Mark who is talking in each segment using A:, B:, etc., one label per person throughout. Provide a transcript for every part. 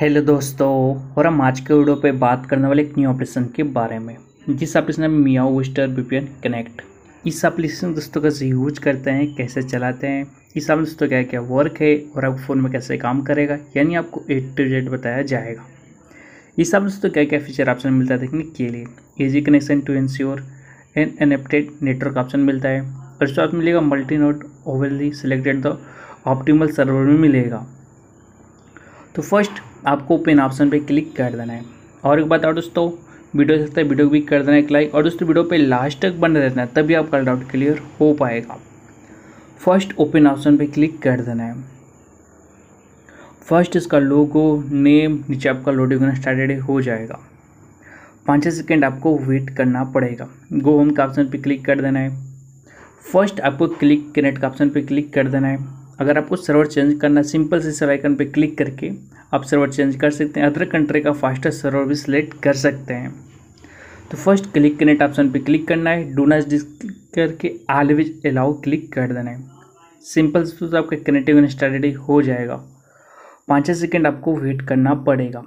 A: hello दोस्तों और हम आज के वीडियो पे बात करने वाले एक न्यू ऑपरेशन के बारे में जिस ऑपरेशन में मियाओ विस्टर बीपीएन कनेक्ट इस एप्लीकेशन दोस्तों कैसे यूज करते हैं कैसे चलाते हैं इस एप्लीकेशन दोस्तों क्या क्या वर्क है और आप फ़ोन में कैसे काम करेगा यानी आपको एट टू जेड बताया जाएगा इस एप दोस्तों क्या क्या फीचर ऑप्शन मिलता है देखने के लिए एजी कनेक्शन टू एनश्योर एंड अनएप्टेड नेटवर्क ऑप्शन मिलता है और इसको आपको मिलेगा multi note overly selected the optimal server में मिलेगा तो फर्स्ट आपको पिन ऑप्शन पे क्लिक कर देना है और एक बात और दोस्तों वीडियो देखते हैं वीडियो भी कर देना एक लाइक और दोस्तों वीडियो पे लास्ट तक बन रहना है तभी आपका डाउट क्लियर हो पाएगा फर्स्ट ओपन ऑप्शन पे क्लिक कर देना है फर्स्ट इसका लोगो नेम नीचे आपका लोडिंग होना स्टार्टेड हो जाएगा पाँच छः सेकेंड आपको वेट करना पड़ेगा गो होम का ऑप्शन पर क्लिक कर देना है फर्स्ट आपको क्लिक कनेक्ट का ऑप्शन पर क्लिक कर देना है अगर आपको सर्वर चेंज करना सिंपल से सर आइकन पर क्लिक करके आप सर्वर चेंज कर सकते हैं अदर कंट्री का फास्टेस्ट सर्वर भी सिलेक्ट कर सकते हैं तो फर्स्ट क्लिक कनेक्ट ऑप्शन पे क्लिक करना है डू नॉट डिस करके ऑलवेज अलाउ क्लिक कर देना है सिंपल से तो आपका कनेक्टिव स्ट्रेटेडी हो जाएगा पाँच छः सेकेंड आपको वेट करना पड़ेगा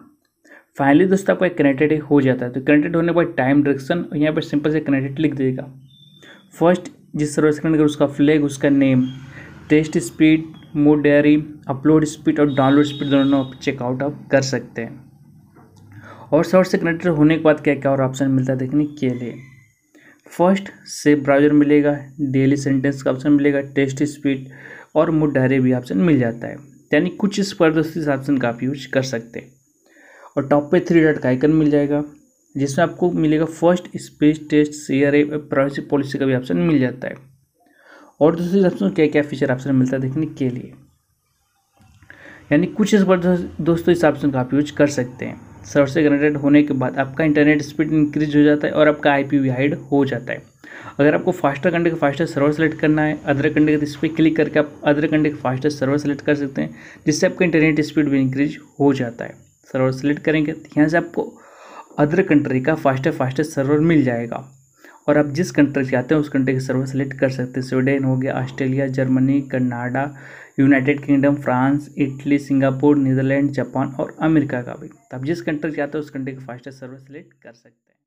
A: फाइनली दोस्तों आपका कनेक्टेड हो जाता है तो कनेक्टेड होने पर टाइम डायरेक्शन यहाँ पर सिंपल से कनेक्टेड लिख देगा फर्स्ट जिस सर्वर स्क्रीन कर उसका फ्लैग उसका name test speed mode diary upload speed और डाउनलोड स्पीड दोनों आप चेकआउट आप कर सकते हैं और सॉर्ट से कनेक्टेड होने के बाद क्या क्या और ऑप्शन मिलता है देखने के लिए फर्स्ट सेव ब्राउजर मिलेगा डेली सेंटेंस का ऑप्शन मिलेगा टेस्ट स्पीड और मोड डायरी भी ऑप्शन मिल जाता है यानी कुछ इस पर इस ऑप्शन का आप यूज कर सकते हैं और टॉप पे थ्री डॉट का आइकन मिल जाएगा जिसमें आपको मिलेगा first speech test C R A privacy policy का भी ऑप्शन मिल जाता है और दूसरे दोस्तों क्या क्या फीचर आपसे मिलता है देखने के लिए यानी कुछ इस पर दोस्तों इस ऑप्शन का आप यूज कर सकते हैं सर्वर से कनेक्टेड होने के बाद आपका इंटरनेट स्पीड इंक्रीज हो जाता है और आपका आई पी हाइड हो जाता है अगर आपको फास्टर कंडे का फास्टर सर्वर सेलेक्ट करना है अदर कंडे का इस पर क्लिक करके आप अदर कंडे का फास्टर सर्वर सेलेक्ट कर सकते हैं जिससे आपका इंटरनेट स्पीड भी इंक्रीज हो जाता है सर्वर सेलेक्ट करेंगे तो यहाँ से आपको अदर कंट्री का फास्टर फास्टर सर्वर मिल जाएगा और आप जिस कंट्री से आते हैं उस कंट्री की सर्वर सेलेक्ट कर सकते हैं स्वीडन हो गया Australia Germany Canada United Kingdom France Italy Singapore Netherlands Japan और अमेरिका का भी तो आप जिस कंट्री से आते हैं उस कंट्री का फास्टेस्ट सर्वर सेलेक्ट कर सकते हैं